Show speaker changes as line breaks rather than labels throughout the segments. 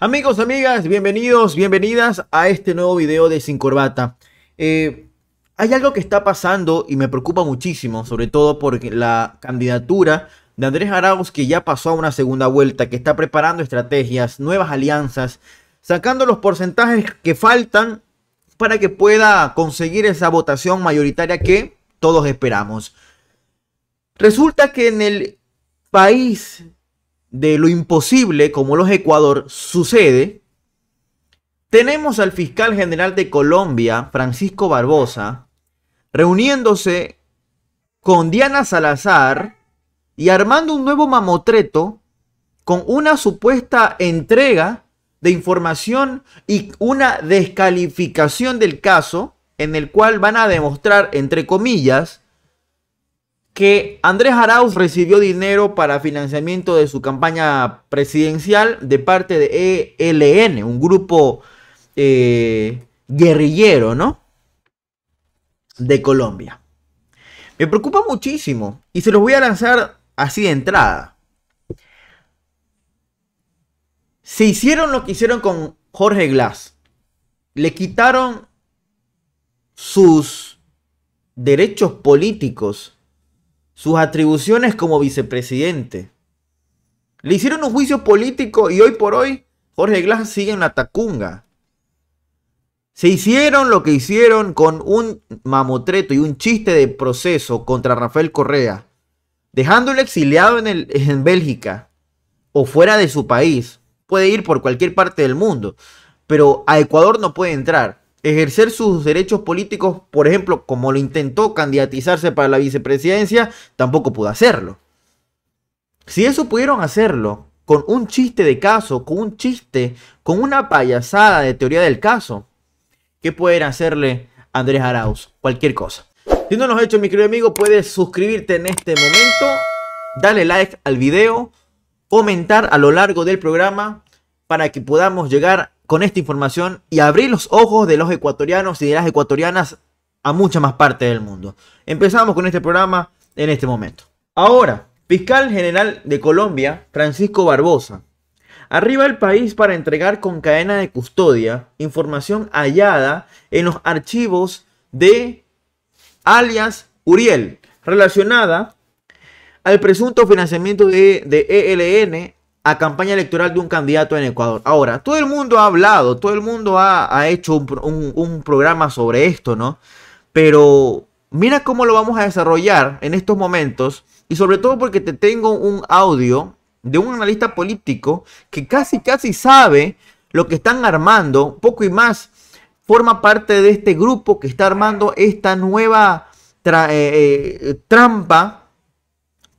Amigos, amigas, bienvenidos, bienvenidas a este nuevo video de Sin Corbata. Eh, hay algo que está pasando y me preocupa muchísimo, sobre todo porque la candidatura de Andrés Arauz, que ya pasó a una segunda vuelta, que está preparando estrategias, nuevas alianzas, sacando los porcentajes que faltan para que pueda conseguir esa votación mayoritaria que todos esperamos. Resulta que en el país de lo imposible, como los Ecuador, sucede, tenemos al fiscal general de Colombia, Francisco Barbosa, reuniéndose con Diana Salazar y armando un nuevo mamotreto con una supuesta entrega de información y una descalificación del caso en el cual van a demostrar, entre comillas, que Andrés Arauz recibió dinero para financiamiento de su campaña presidencial de parte de ELN, un grupo eh, guerrillero, ¿no? De Colombia. Me preocupa muchísimo y se los voy a lanzar así de entrada. Se hicieron lo que hicieron con Jorge Glass. Le quitaron sus derechos políticos sus atribuciones como vicepresidente. Le hicieron un juicio político y hoy por hoy Jorge Glass sigue en la tacunga. Se hicieron lo que hicieron con un mamotreto y un chiste de proceso contra Rafael Correa, dejándolo exiliado en, el, en Bélgica o fuera de su país. Puede ir por cualquier parte del mundo, pero a Ecuador no puede entrar ejercer sus derechos políticos, por ejemplo, como lo intentó candidatizarse para la vicepresidencia, tampoco pudo hacerlo. Si eso pudieron hacerlo con un chiste de caso, con un chiste, con una payasada de teoría del caso, ¿qué pueden hacerle Andrés Arauz? Cualquier cosa. Si no lo has hecho, mi querido amigo, puedes suscribirte en este momento, darle like al video, comentar a lo largo del programa para que podamos llegar a con esta información y abrir los ojos de los ecuatorianos y de las ecuatorianas a mucha más parte del mundo. Empezamos con este programa en este momento. Ahora, fiscal general de Colombia, Francisco Barbosa, arriba el país para entregar con cadena de custodia información hallada en los archivos de alias Uriel, relacionada al presunto financiamiento de, de ELN a campaña electoral de un candidato en Ecuador. Ahora, todo el mundo ha hablado, todo el mundo ha, hecho un, programa sobre esto, ¿no? Pero mira cómo lo vamos a desarrollar en estos momentos y sobre todo porque te tengo un audio de un analista político que casi casi sabe lo que están armando, poco y más, forma parte de este grupo que está armando esta nueva eh, eh, trampa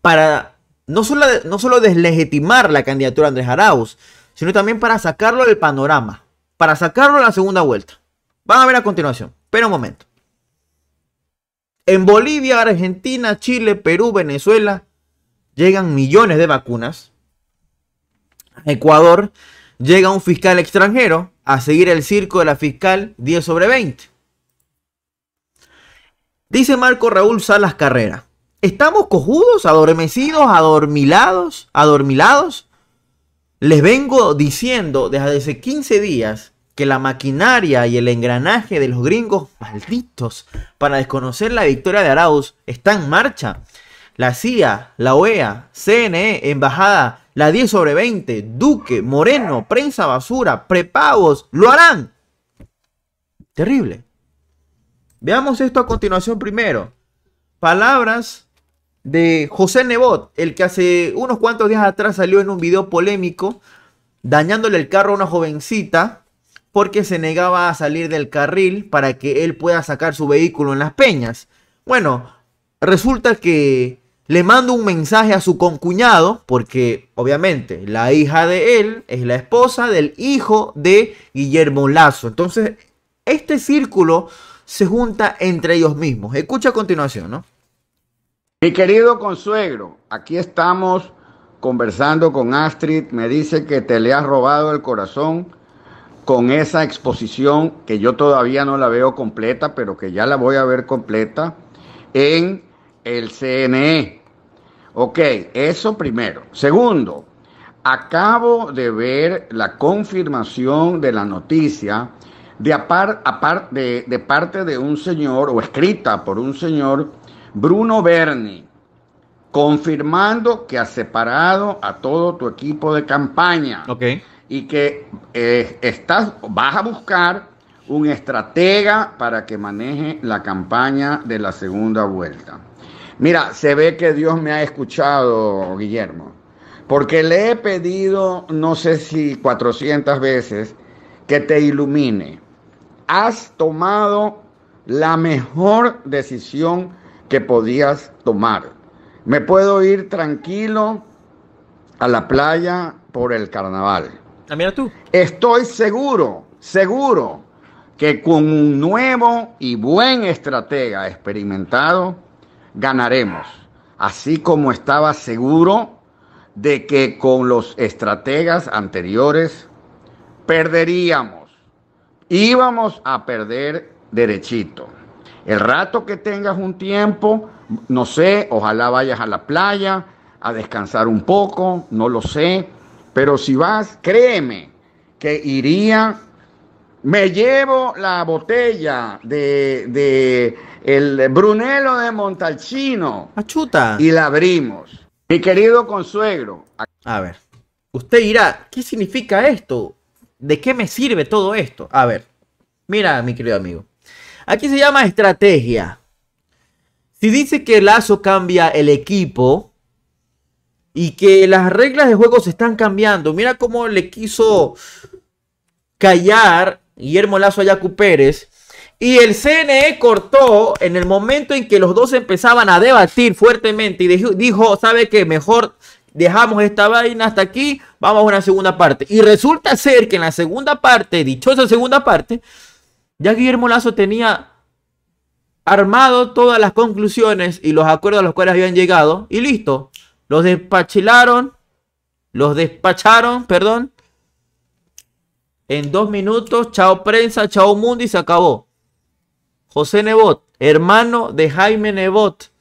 para no solo, no deslegitimar la candidatura de Andrés Arauz, sino también para sacarlo del panorama, para sacarlo a la segunda vuelta. Van a ver a continuación, pero un momento. En Bolivia, Argentina, Chile, Perú, Venezuela, llegan millones de vacunas. Ecuador llega un fiscal extranjero a seguir el circo de la fiscal 10 sobre 20. Dice Marco Raúl Salas Carrera. Estamos cojudos, adormecidos, adormilados, adormilados. Les vengo diciendo desde hace 15 días que la maquinaria y el engranaje de los gringos malditos para desconocer la victoria de Arauz está en marcha. La CIA, la OEA, CNE, Embajada, la 10 sobre 20, Duque, Moreno, Prensa Basura, Prepavos, lo harán. Terrible. Veamos esto a continuación primero. Palabras de José Nebot, el que hace unos cuantos días atrás salió en un video polémico dañándole el carro a una jovencita porque se negaba a salir del carril para que él pueda sacar su vehículo en las peñas. Bueno, resulta que le manda un mensaje a su concuñado, porque obviamente la hija de él es la esposa del hijo de Guillermo Lazo. Entonces, este círculo se junta entre ellos mismos. Escucha a continuación, ¿no?
Mi querido consuegro, aquí estamos conversando con Astrid. Me dice que te le has robado el corazón con esa exposición que yo todavía no la veo completa, pero que ya la voy a ver completa en el CNE. Ok, eso primero. Segundo, acabo de ver la confirmación de la noticia de, de parte de un señor o escrita por un señor Bruno Berni, confirmando que has separado a todo tu equipo de campaña. Y que eh, estás, vas a buscar un estratega para que maneje la campaña de la segunda vuelta. Mira, se ve que Dios me ha escuchado, Guillermo, porque le he pedido, no sé si 400 veces, que te ilumine. Has tomado la mejor decisión que podías tomar. Me puedo ir tranquilo a la playa por el carnaval. También ah, tú. Estoy seguro, seguro que con un nuevo y buen estratega experimentado ganaremos. Así como estaba seguro de que con los estrategas anteriores perderíamos. Íbamos a perder derechito. El rato que tengas un tiempo, no sé, ojalá vayas a la playa a descansar un poco, no lo sé, pero si vas, créeme que iría, me llevo la botella de, de el Brunello de Montalcino. Achuta. Ah, y la abrimos. Mi querido consuegro. A ver,
usted dirá, ¿qué significa esto? ¿De qué me sirve todo esto? A ver, mira, mi querido amigo. Aquí se llama estrategia. Si dice que Lazo cambia el equipo y que las reglas de juego se están cambiando, mira cómo le quiso callar Guillermo Lazo a Yacu Pérez. Y el CNE cortó en el momento en que los dos empezaban a debatir fuertemente y dijo, ¿sabe qué? Mejor dejamos esta vaina hasta aquí, vamos a una segunda parte. Y resulta ser que en la segunda parte, dichosa segunda parte, ya Guillermo Lazo tenía armado todas las conclusiones y los acuerdos a los cuales habían llegado y listo. Los despachilaron, los despacharon, perdón. En dos minutos, chao prensa, chao mundo y se acabó. José Nebot, hermano de Jaime Nebot.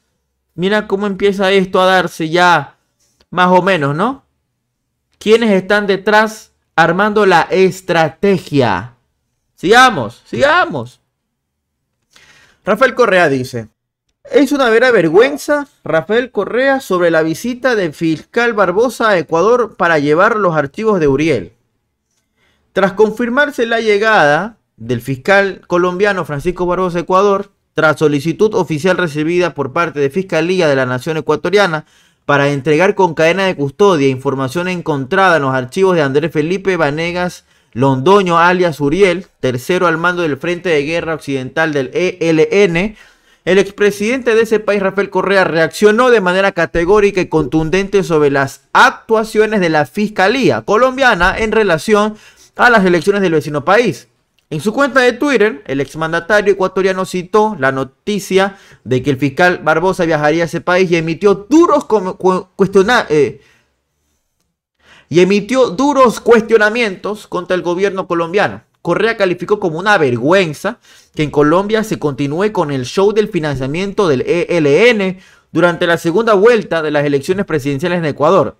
Mira cómo empieza esto a darse ya más o menos, ¿no? ¿Quiénes están detrás armando la estrategia? Sigamos, sigamos. Rafael Correa dice, es una vera vergüenza, Rafael Correa, sobre la visita del fiscal Barbosa a Ecuador para llevar los archivos de Uriel. Tras confirmarse la llegada del fiscal colombiano Francisco Barbosa a Ecuador, tras solicitud oficial recibida por parte de Fiscalía de la Nación Ecuatoriana para entregar con cadena de custodia información encontrada en los archivos de Andrés Felipe Vanegas Londoño alias Uriel, tercero al mando del Frente de Guerra Occidental del ELN, el expresidente de ese país, Rafael Correa, reaccionó de manera categórica y contundente sobre las actuaciones de la Fiscalía colombiana en relación a las elecciones del vecino país. En su cuenta de Twitter, el exmandatario ecuatoriano citó la noticia de que el fiscal Barbosa viajaría a ese país y emitió duros cuestionarios. Eh, y emitió duros cuestionamientos contra el gobierno colombiano. Correa calificó como una vergüenza que en Colombia se continúe con el show del financiamiento del ELN durante la segunda vuelta de las elecciones presidenciales en Ecuador.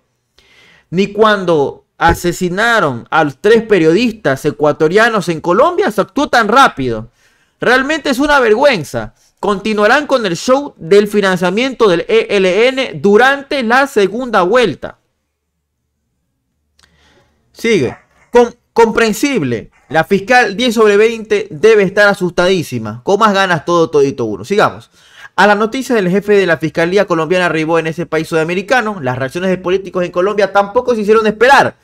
Ni cuando asesinaron a los tres periodistas ecuatorianos en Colombia se actuó tan rápido. Realmente es una vergüenza. Continuarán con el show del financiamiento del ELN durante la segunda vuelta. Sigue. comprensible. La fiscal 10 sobre 20 debe estar asustadísima. Con más ganas todo, todito uno. Sigamos. A las noticias del jefe de la Fiscalía colombiana arribó en ese país sudamericano, las reacciones de políticos en Colombia tampoco se hicieron esperar.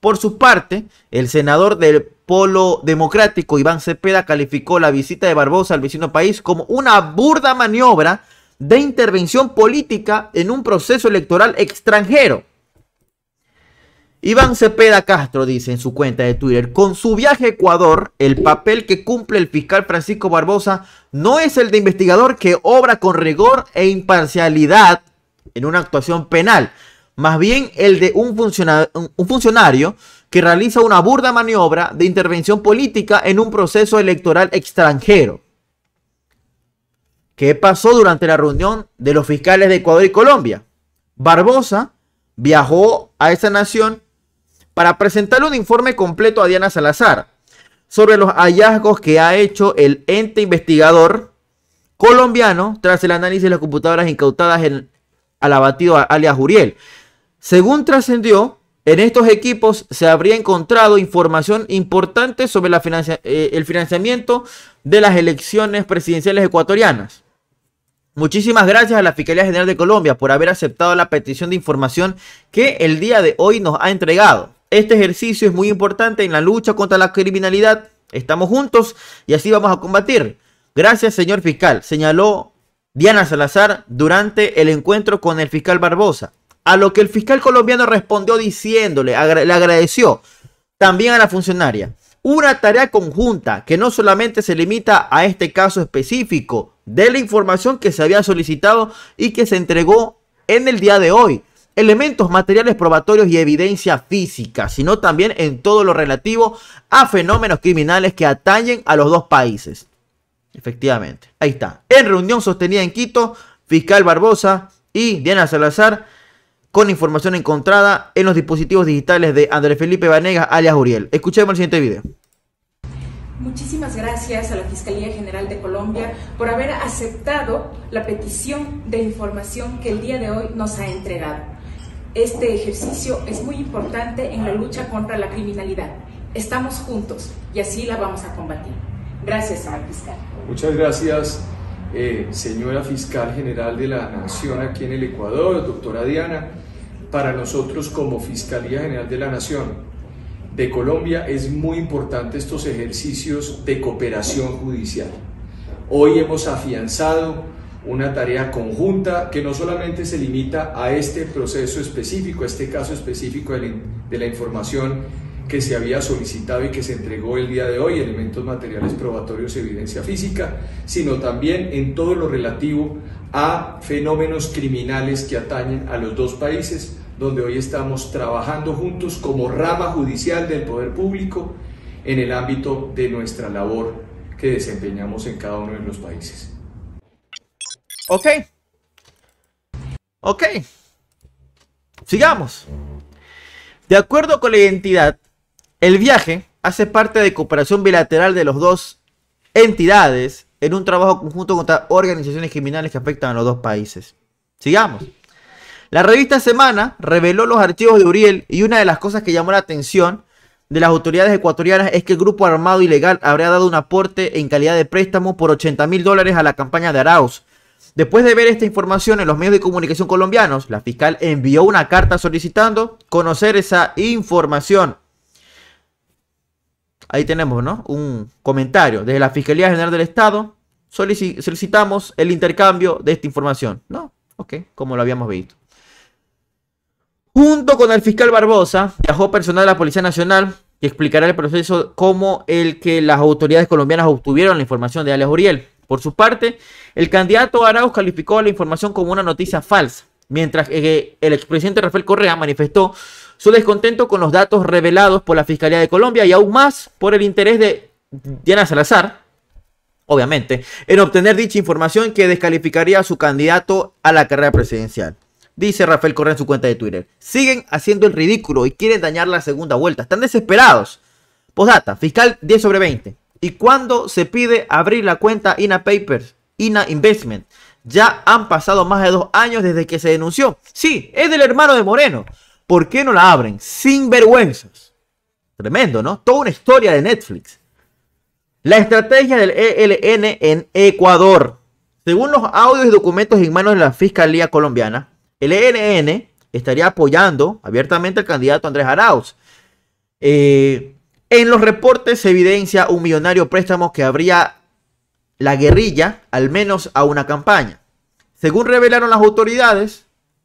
Por su parte, el senador del Polo Democrático, Iván Cepeda, calificó la visita de Barbosa al vecino país como una burda maniobra de intervención política en un proceso electoral extranjero. Iván Cepeda Castro dice en su cuenta de Twitter, con su viaje a Ecuador, el papel que cumple el fiscal Francisco Barbosa no es el de investigador que obra con rigor e imparcialidad en una actuación penal, más bien el de un, un funcionario que realiza una burda maniobra de intervención política en un proceso electoral extranjero. ¿Qué pasó durante la reunión de los fiscales de Ecuador y Colombia? Barbosa viajó a esa nación para presentarle un informe completo a Diana Salazar sobre los hallazgos que ha hecho el ente investigador colombiano tras el análisis de las computadoras incautadas al abatido alias Uriel. Según trascendió, en estos equipos se habría encontrado información importante sobre eh, el financiamiento de las elecciones presidenciales ecuatorianas. Muchísimas gracias a la Fiscalía General de Colombia por haber aceptado la petición de información que el día de hoy nos ha entregado. Este ejercicio es muy importante en la lucha contra la criminalidad. Estamos juntos y así vamos a combatir. Gracias, señor fiscal, señaló Diana Salazar durante el encuentro con el fiscal Barbosa. A lo que el fiscal colombiano respondió diciéndole, le agradeció también a la funcionaria. Una tarea conjunta que no solamente se limita a este caso específico de la información que se había solicitado y que se entregó en el día de hoy, elementos materiales probatorios y evidencia física, sino también en todo lo relativo a fenómenos criminales que atañen a los dos países. Efectivamente, ahí está. En reunión sostenida en Quito, fiscal Barbosa y Diana Salazar, con información encontrada en los dispositivos digitales de Andrés Felipe Vanegas, alias Uriel. Escuchemos el siguiente video.
Muchísimas gracias a la Fiscalía General de Colombia por haber aceptado la petición de información que el día de hoy nos ha entregado. Este ejercicio es muy importante
en la lucha contra la criminalidad. Estamos juntos y así la vamos a combatir. Gracias,
señor fiscal. Muchas gracias, eh, señora fiscal general de la Nación aquí en el Ecuador, doctora Diana. Para nosotros como Fiscalía General de la Nación de Colombia es muy importante estos ejercicios de cooperación judicial. Hoy hemos afianzado una tarea conjunta que no solamente se limita a este proceso específico, a este caso específico de la, información que se había solicitado y que se entregó el día de hoy, elementos materiales probatorios, y evidencia física, sino también en todo lo relativo a fenómenos criminales que atañen a los dos países, donde hoy estamos trabajando juntos como rama judicial del poder público en el ámbito de nuestra labor que desempeñamos en cada uno de los países.
Ok. Ok. Sigamos. De acuerdo con la identidad, el viaje hace parte de cooperación bilateral de los dos entidades en un trabajo conjunto contra organizaciones criminales que afectan a los dos países. Sigamos. La revista Semana reveló los archivos de Uriel y una de las cosas que llamó la atención de las autoridades ecuatorianas es que el grupo armado ilegal habría dado un aporte en calidad de préstamo por 80 mil dólares a la campaña de Arauz, Después de ver esta información en los medios de comunicación colombianos, la fiscal envió una carta solicitando conocer esa información. Ahí tenemos, ¿no? Un comentario. Desde la Fiscalía General del Estado solicitamos el intercambio de esta información, ¿no? Ok, como lo habíamos visto. Junto con el fiscal Barbosa, viajó personal de la Policía Nacional que explicará el proceso como el que las autoridades colombianas obtuvieron la información de Alex Uriel. Por su parte, el candidato Arauz calificó la información como una noticia falsa, mientras que el expresidente Rafael Correa manifestó su descontento con los datos revelados por la Fiscalía de Colombia y aún más por el interés de Diana Salazar, obviamente, en obtener dicha información que descalificaría a su candidato a la carrera presidencial. Dice Rafael Correa en su cuenta de Twitter. Siguen haciendo el ridículo y quieren dañar la segunda vuelta. Están desesperados. Postdata, fiscal 10 sobre 20 y cuando se pide abrir la cuenta INA Papers, INA Investment. Ya han pasado más de dos años desde que se denunció. Sí, es del hermano de Moreno. ¿Por qué no la abren? Sin vergüenzas. Tremendo, ¿no? Toda una historia de Netflix. La estrategia del ELN en Ecuador. Según los audios y documentos en manos de la Fiscalía Colombiana, el ELN estaría apoyando abiertamente al candidato Andrés Arauz. Eh, en los reportes se evidencia un millonario préstamo que habría la guerrilla, al menos a una campaña. Según revelaron las autoridades,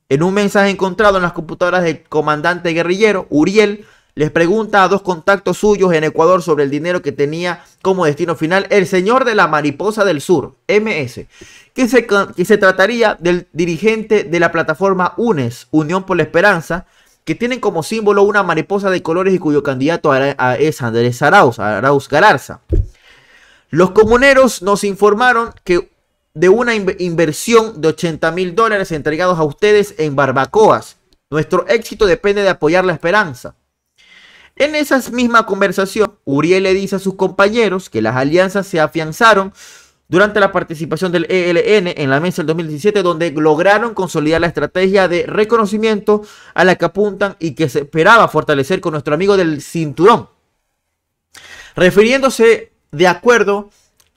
en un mensaje encontrado en las computadoras del comandante guerrillero, Uriel les pregunta a dos contactos suyos en Ecuador sobre el dinero que tenía como destino final el señor de la Mariposa del Sur, MS, que se, que se trataría del dirigente de la plataforma UNES, Unión por la Esperanza, que tienen como símbolo una mariposa de colores y cuyo candidato es Andrés Arauz, Arauz Galarza. Los comuneros nos informaron que de una inversión de 80 mil dólares entregados a ustedes en barbacoas. Nuestro éxito depende de apoyar la esperanza. En esa misma conversación, Uriel le dice a sus compañeros que las alianzas se afianzaron durante la participación del ELN en la mesa del 2017, donde lograron consolidar la estrategia de reconocimiento a la que apuntan y que se esperaba fortalecer con nuestro amigo del cinturón. Refiriéndose de acuerdo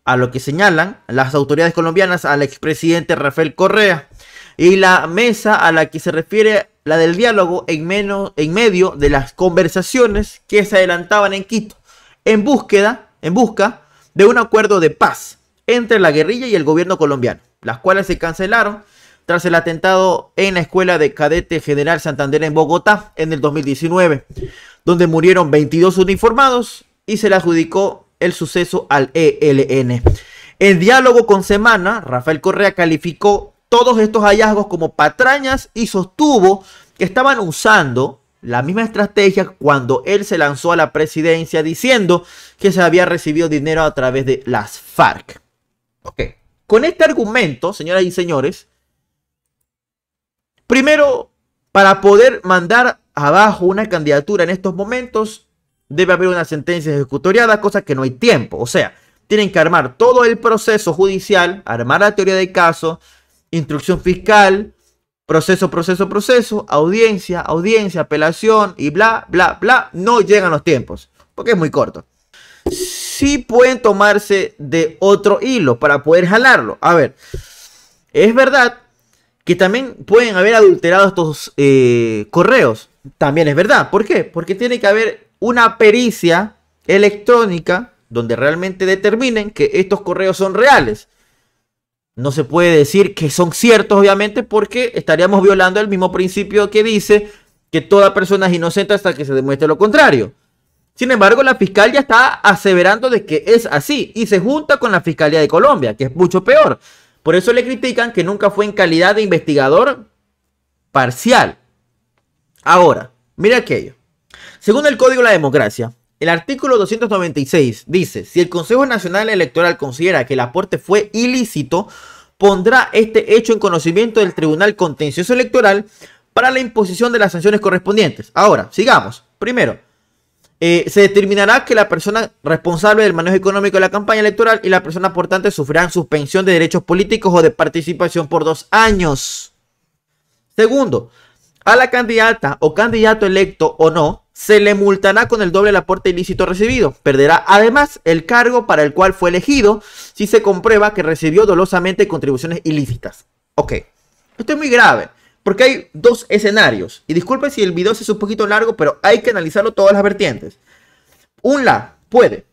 a lo que señalan las autoridades colombianas al expresidente Rafael Correa y la mesa a la que se refiere la del diálogo en, en medio de las conversaciones que se adelantaban en Quito en búsqueda, en busca de un acuerdo de paz entre la guerrilla y el gobierno colombiano, las cuales se cancelaron tras el atentado en la Escuela de Cadete General Santander en Bogotá en el 2019, donde murieron 22 uniformados y se le adjudicó el suceso al ELN. En diálogo con Semana, Rafael Correa calificó todos estos hallazgos como patrañas y sostuvo que estaban usando la misma estrategia cuando él se lanzó a la presidencia diciendo que se había recibido dinero a través de las FARC. Ok. Con este argumento, señoras y señores, primero, para poder mandar abajo una candidatura en estos momentos, debe haber una sentencia ejecutoriada, cosa que no hay tiempo. O sea, tienen que armar todo el proceso judicial, armar la teoría del caso, instrucción fiscal, proceso, proceso, proceso, audiencia, audiencia, apelación y bla, bla, bla. No llegan los tiempos, porque es muy corto sí pueden tomarse de otro hilo para poder jalarlo. A ver, es verdad que también pueden haber adulterado estos eh, correos. También es verdad. ¿Por qué? Porque tiene que haber una pericia electrónica donde realmente determinen que estos correos son reales. No se puede decir que son ciertos, obviamente, porque estaríamos violando el mismo principio que dice que toda persona es inocente hasta que se demuestre lo contrario. Sin embargo, la fiscal ya está aseverando de que es así y se junta con la Fiscalía de Colombia, que es mucho peor. Por eso le critican que nunca fue en calidad de investigador parcial. Ahora, mira aquello. Según el Código de la Democracia, el artículo 296 dice, si el Consejo Nacional Electoral considera que el aporte fue ilícito, pondrá este hecho en conocimiento del Tribunal Contencioso Electoral para la imposición de las sanciones correspondientes. Ahora, sigamos. Primero, eh, se determinará que la persona responsable del manejo económico de la campaña electoral y la persona portante sufrirán suspensión de derechos políticos o de participación por dos años. Segundo, a la candidata o candidato electo o no, se le multará con el doble del aporte ilícito recibido. Perderá además el cargo para el cual fue elegido si se comprueba que recibió dolosamente contribuciones ilícitas. Ok, esto es muy grave. Porque hay dos escenarios. Y disculpen si el video se es un poquito largo, pero hay que analizarlo todas las vertientes. Un la puede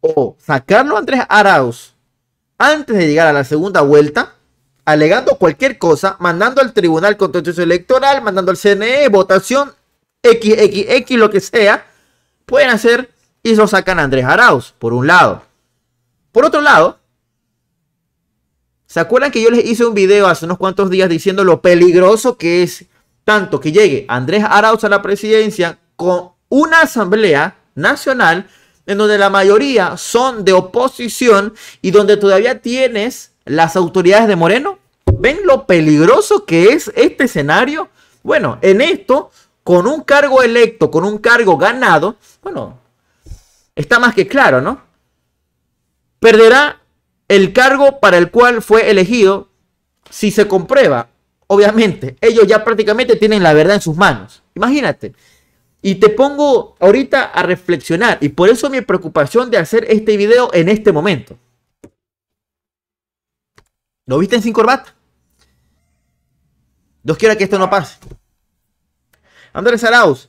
o sacarlo a Andrés Arauz antes de llegar a la segunda vuelta, alegando cualquier cosa, mandando al Tribunal Contencioso Electoral, mandando al CNE, votación, XXX, lo que sea, pueden hacer y lo sacan a Andrés Arauz, por un lado. Por otro lado, ¿Se acuerdan que yo les hice un video hace unos cuantos días diciendo lo peligroso que es tanto que llegue Andrés Arauz a la presidencia con una asamblea nacional en donde la mayoría son de oposición y donde todavía tienes las autoridades de Moreno? ¿Ven lo peligroso que es este escenario? Bueno, en esto, con un cargo electo, con un cargo ganado, bueno, está más que claro, ¿no? Perderá el cargo para el cual fue elegido, si se comprueba, obviamente, ellos ya prácticamente tienen la verdad en sus manos. Imagínate. Y te pongo ahorita a reflexionar. Y por eso mi preocupación de hacer este video en este momento. ¿Lo viste en sin corbata? Dios quiera que esto no pase. Andrés Arauz,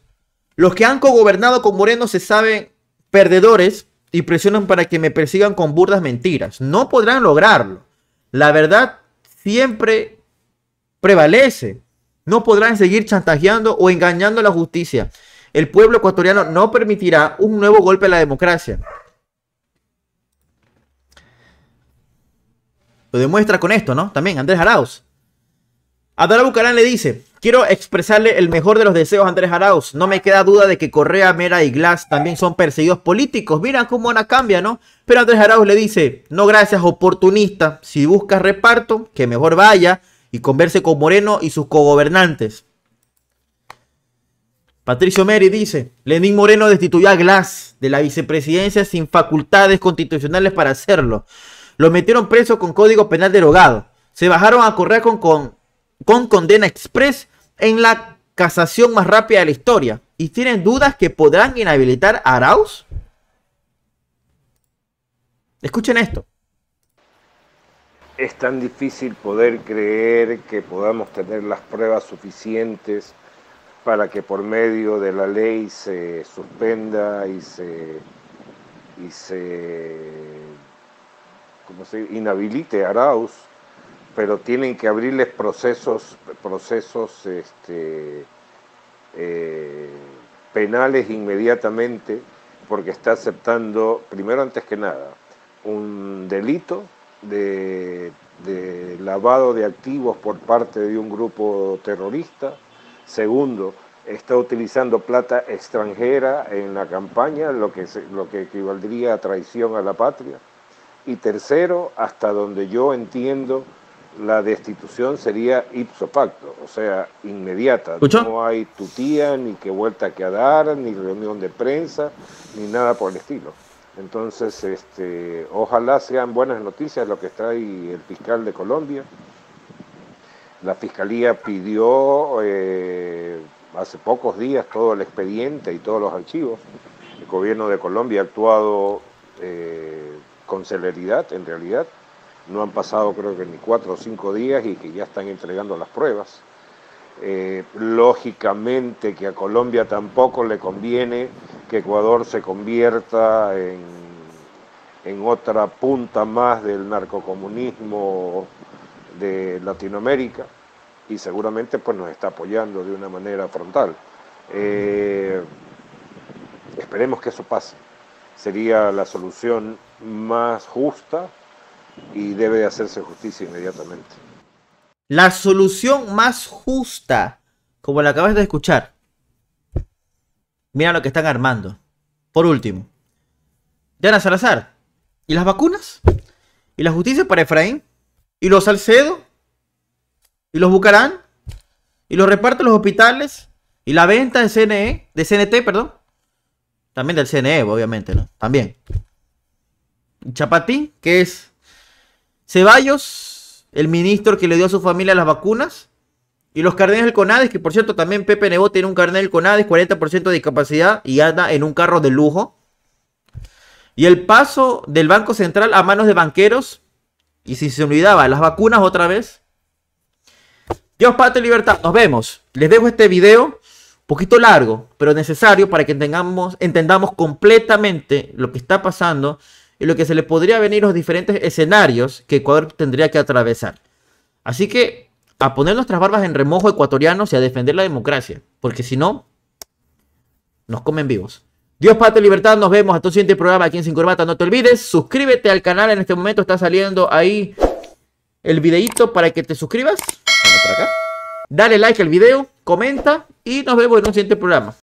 los que han cogobernado con Moreno se saben perdedores y presionan para que me persigan con burdas mentiras. No podrán lograrlo. La verdad siempre prevalece. No podrán seguir chantajeando o engañando a la justicia. El pueblo ecuatoriano no permitirá un nuevo golpe a la democracia. Lo demuestra con esto, ¿no? También Andrés Arauz. Adara Bucarán le dice, Quiero expresarle el mejor de los deseos a Andrés Arauz. No me queda duda de que Correa, Mera y Glass también son perseguidos políticos. Mira cómo Ana cambia, ¿no? Pero Andrés Arauz le dice, no gracias oportunista, si buscas reparto, que mejor vaya y converse con Moreno y sus cogobernantes. Patricio Meri dice, Lenín Moreno destituyó a Glass de la vicepresidencia sin facultades constitucionales para hacerlo. Lo metieron preso con código penal derogado. Se bajaron a correr con, con con condena express en la casación más rápida de la historia. ¿Y tienen dudas que podrán inhabilitar a Arauz? Escuchen esto.
Es tan difícil poder creer que podamos tener las pruebas suficientes para que por medio de la ley se suspenda y se, y se, ¿cómo se inhabilite a Arauz pero tienen que abrirles procesos, procesos este, eh, penales inmediatamente, porque está aceptando, primero antes que nada, un delito de, lavado de activos por parte de un grupo terrorista. Segundo, está utilizando plata extranjera en la campaña, lo que, lo que equivaldría a traición a la patria. Y tercero, hasta donde yo entiendo, la destitución sería ipso facto, o sea, inmediata. No hay tutía, ni que vuelta que dar, ni reunión de prensa, ni nada por el estilo. Entonces, este, ojalá sean buenas noticias lo que está ahí el fiscal de Colombia. La fiscalía pidió eh, hace pocos días todo el expediente y todos los archivos. El gobierno de Colombia ha actuado eh, con celeridad, en realidad no han pasado creo que ni cuatro o cinco días y que ya están entregando las pruebas. Eh, lógicamente que a Colombia tampoco le conviene que Ecuador se convierta en, otra punta más del narcocomunismo de Latinoamérica y seguramente pues nos está apoyando de una manera frontal. Eh, esperemos que eso pase. Sería la solución más justa y debe hacerse justicia inmediatamente.
La solución más justa, como la acabas de escuchar, mira lo que están armando. Por último, Diana Salazar, ¿y las vacunas? ¿Y la justicia para Efraín? ¿Y los Salcedo? ¿Y los Bucarán? ¿Y los repartos de los hospitales? ¿Y la venta de CNE? De CNT, perdón. También del CNE, obviamente, ¿no? También. Chapatín, que es Ceballos, el ministro que le dio a su familia las vacunas. Y los cardenales del Conades, que por cierto también Pepe Nebo tiene un carnet del Conades, 40% de discapacidad y anda en un carro de lujo. Y el paso del Banco Central a manos de banqueros. Y si se olvidaba, las vacunas otra vez. Dios, y Libertad, nos vemos. Les dejo este video poquito largo, pero necesario para que tengamos, entendamos completamente lo que está pasando y lo que se le podría venir los diferentes escenarios que Ecuador tendría que atravesar. Así que a poner nuestras barbas en remojo ecuatorianos y a defender la democracia, porque si no, nos comen vivos. Dios, patria, libertad, nos vemos a tu siguiente programa aquí en Sin Corbata. No te olvides, suscríbete al canal, en este momento está saliendo ahí el videito para que te suscribas. Dale like al video, comenta y nos vemos en un siguiente programa.